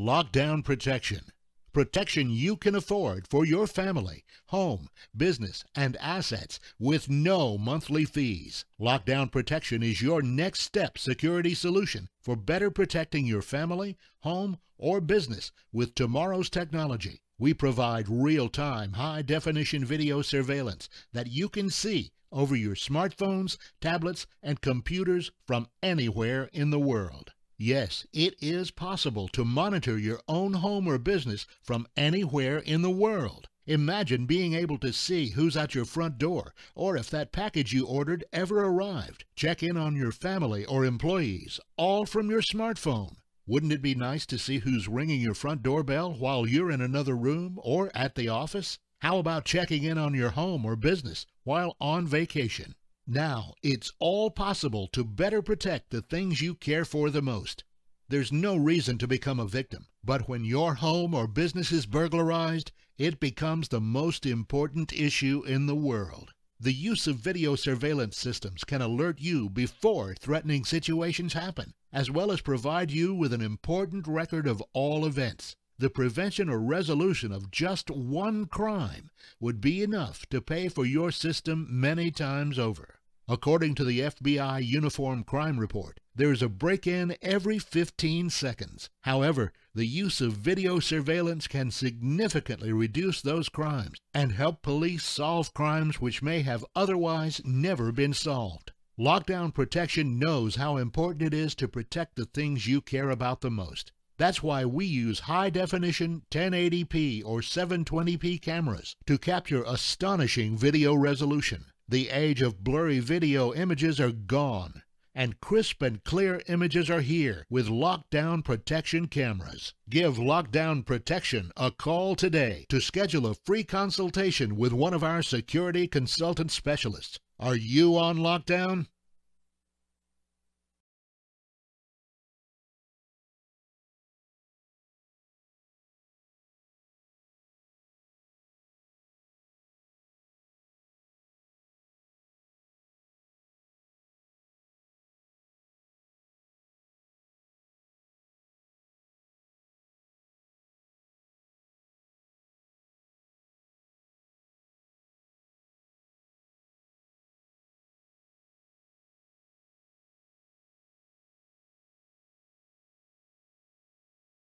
Lockdown protection. Protection you can afford for your family, home, business, and assets with no monthly fees. Lockdown protection is your next step security solution for better protecting your family, home, or business with tomorrow's technology. We provide real time, high definition video surveillance that you can see over your smartphones, tablets, and computers from anywhere in the world. Yes, it is possible to monitor your own home or business from anywhere in the world. Imagine being able to see who's at your front door or if that package you ordered ever arrived. Check in on your family or employees, all from your smartphone. Wouldn't it be nice to see who's ringing your front doorbell while you're in another room or at the office? How about checking in on your home or business while on vacation? Now, it's all possible to better protect the things you care for the most. There's no reason to become a victim, but when your home or business is burglarized, it becomes the most important issue in the world. The use of video surveillance systems can alert you before threatening situations happen, as well as provide you with an important record of all events the prevention or resolution of just one crime would be enough to pay for your system many times over. According to the FBI Uniform Crime Report, there is a break in every 15 seconds. However, the use of video surveillance can significantly reduce those crimes and help police solve crimes which may have otherwise never been solved. Lockdown Protection knows how important it is to protect the things you care about the most. That's why we use high definition 1080p or 720p cameras to capture astonishing video resolution. The age of blurry video images are gone, and crisp and clear images are here with lockdown protection cameras. Give lockdown protection a call today to schedule a free consultation with one of our security consultant specialists. Are you on lockdown?